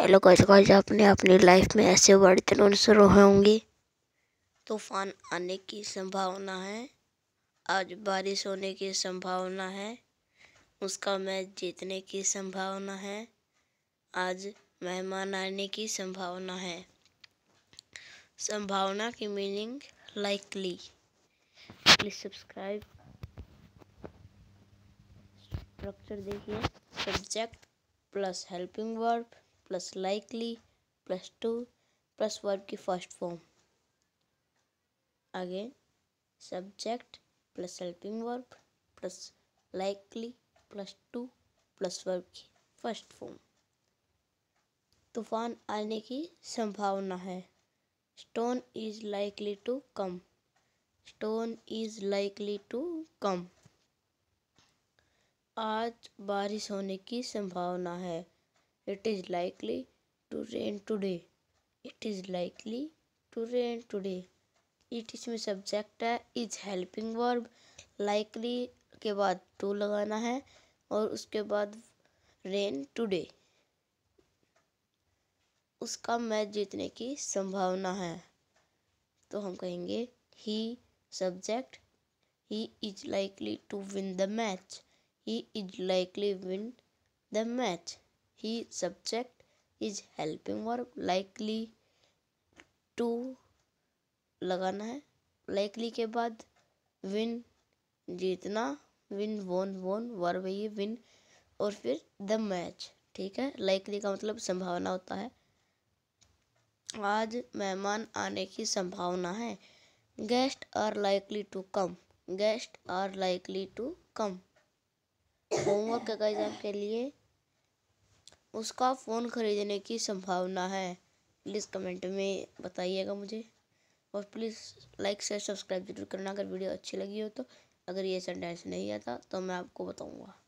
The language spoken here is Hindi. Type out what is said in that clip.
हेलो गाइस गाइस आपने अपनी लाइफ में ऐसे बड़े शुरू होंगी तूफान आने की संभावना है आज बारिश होने की संभावना है उसका मैच जीतने की संभावना है आज मेहमान आने की संभावना है संभावना की meaning likely please subscribe structure देखिए subject plus helping verb plus likely plus to plus verb की first form again subject plus helping verb plus likely plus to plus verb की फर्स्ट फॉर्म तूफान आने की संभावना है storm is likely to come storm is likely to come आज बारिश होने की संभावना है It is likely to rain today. It is likely to rain today. It इसमें सब्जेक्ट है इज हेल्पिंग वर्ब लाइकली के बाद टू लगाना है और उसके बाद रेन टुडे उसका मैच जीतने की संभावना है तो हम कहेंगे he subject he is likely to win the match he is likely win the match he subject is helping or likely to लगाना है लाइकली के बाद विन जीतना विन वोन वोन वर्ब ये विन और फिर द मैच ठीक है लाइकली का मतलब संभावना होता है आज मेहमान आने की संभावना है guest are likely to come guest are likely to come homework के लिए उसका फ़ोन ख़रीदने की संभावना है प्लीज़ कमेंट में बताइएगा मुझे और प्लीज़ लाइक शेयर सब्सक्राइब जरूर करना अगर वीडियो अच्छी लगी हो तो अगर ये सेंटेंस नहीं आता तो मैं आपको बताऊँगा